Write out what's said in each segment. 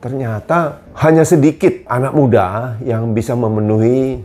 Ternyata hanya sedikit anak muda yang bisa memenuhi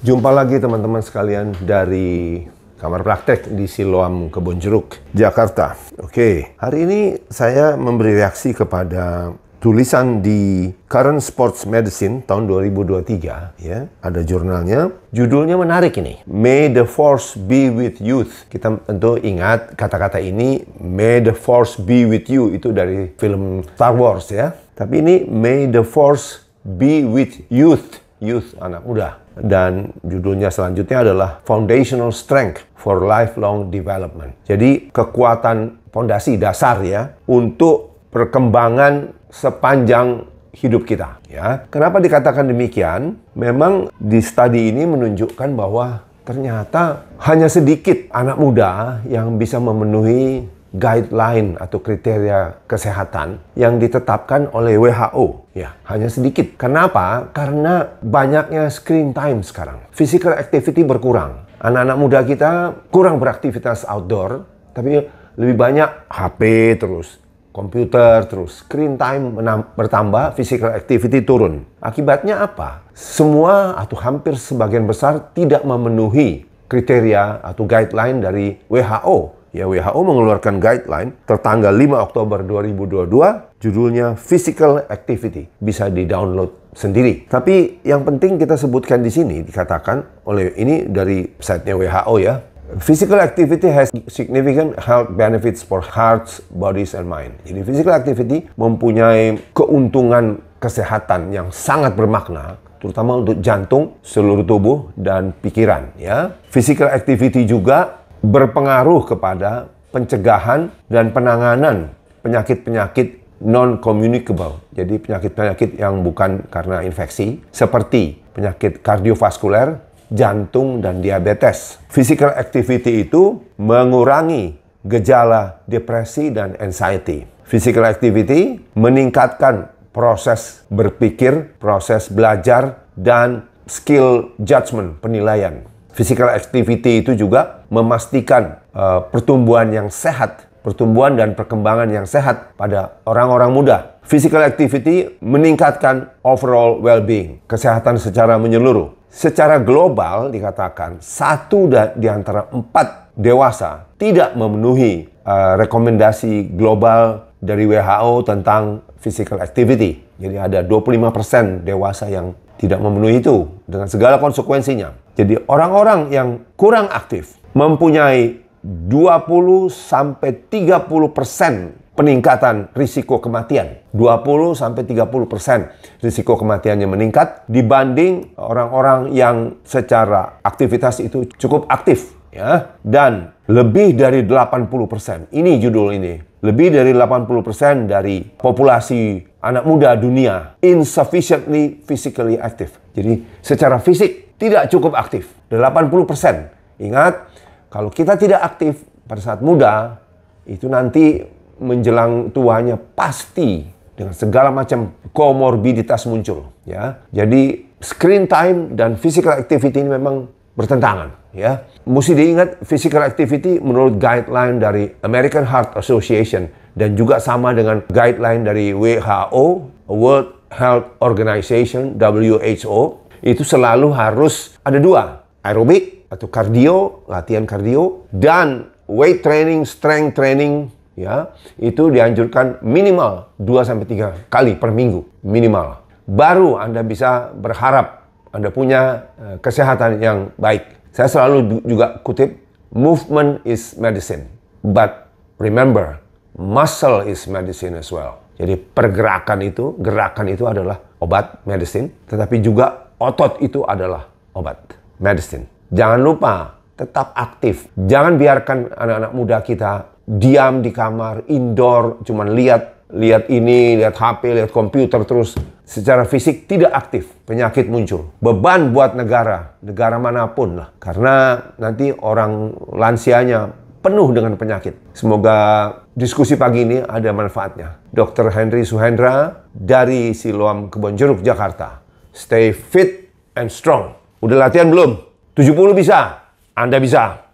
Jumpa lagi teman-teman sekalian dari kamar praktek di Siloam Kebonjeruk, Jakarta. Oke, hari ini saya memberi reaksi kepada tulisan di Current Sports Medicine tahun 2023 ya ada jurnalnya judulnya menarik ini May the Force be with Youth kita tentu ingat kata-kata ini May the Force be with you itu dari film Star Wars ya tapi ini May the Force be with Youth youth anak muda dan judulnya selanjutnya adalah Foundational Strength for Lifelong Development. Jadi kekuatan fondasi dasar ya untuk perkembangan sepanjang hidup kita ya. Kenapa dikatakan demikian? Memang di studi ini menunjukkan bahwa ternyata hanya sedikit anak muda yang bisa memenuhi guideline atau kriteria kesehatan yang ditetapkan oleh WHO ya hanya sedikit kenapa karena banyaknya screen time sekarang physical activity berkurang anak-anak muda kita kurang beraktivitas outdoor tapi lebih banyak HP terus komputer, terus screen time bertambah, physical activity turun. Akibatnya apa? Semua atau hampir sebagian besar tidak memenuhi kriteria atau guideline dari WHO. Ya, WHO mengeluarkan guideline tertanggal 5 Oktober 2022, judulnya Physical Activity. Bisa di-download sendiri. Tapi yang penting kita sebutkan di sini, dikatakan oleh ini dari site-nya WHO ya, Physical activity has significant health benefits for hearts, bodies, and mind. Jadi physical activity mempunyai keuntungan kesehatan yang sangat bermakna terutama untuk jantung, seluruh tubuh dan pikiran ya. Physical activity juga berpengaruh kepada pencegahan dan penanganan penyakit-penyakit non communicable. Jadi penyakit-penyakit yang bukan karena infeksi seperti penyakit kardiovaskuler, jantung, dan diabetes. Physical activity itu mengurangi gejala depresi dan anxiety. Physical activity meningkatkan proses berpikir, proses belajar, dan skill judgment, penilaian. Physical activity itu juga memastikan uh, pertumbuhan yang sehat pertumbuhan dan perkembangan yang sehat pada orang-orang muda. Physical activity meningkatkan overall well-being, kesehatan secara menyeluruh. Secara global dikatakan satu di antara empat dewasa tidak memenuhi uh, rekomendasi global dari WHO tentang physical activity. Jadi ada 25% dewasa yang tidak memenuhi itu dengan segala konsekuensinya. Jadi orang-orang yang kurang aktif mempunyai 20 sampai 30 persen peningkatan risiko kematian. 20 sampai 30 persen risiko kematiannya meningkat dibanding orang-orang yang secara aktivitas itu cukup aktif ya dan lebih dari 80 persen. Ini judul ini. Lebih dari 80 persen dari populasi anak muda dunia insufficiently physically active. Jadi secara fisik tidak cukup aktif. 80 persen. Ingat, kalau kita tidak aktif pada saat muda, itu nanti menjelang tuanya pasti dengan segala macam komorbiditas muncul ya. Jadi screen time dan physical activity ini memang bertentangan ya. Mesti diingat physical activity menurut guideline dari American Heart Association dan juga sama dengan guideline dari WHO, World Health Organization, WHO, itu selalu harus ada dua, aerobik atau kardio, latihan kardio dan weight training, strength training ya. Itu dianjurkan minimal 2 sampai 3 kali per minggu minimal. Baru Anda bisa berharap Anda punya eh, kesehatan yang baik. Saya selalu juga kutip movement is medicine, but remember muscle is medicine as well. Jadi pergerakan itu, gerakan itu adalah obat medicine, tetapi juga otot itu adalah obat medicine. Jangan lupa tetap aktif. Jangan biarkan anak-anak muda kita diam di kamar, indoor, cuman lihat lihat ini, lihat HP, lihat komputer terus secara fisik tidak aktif, penyakit muncul. Beban buat negara, negara manapun lah. Karena nanti orang lansianya penuh dengan penyakit. Semoga diskusi pagi ini ada manfaatnya. Dr. Henry Suhendra dari Siloam Kebonjeruk, Jakarta. Stay fit and strong. Udah latihan belum? 70 bisa, Anda bisa.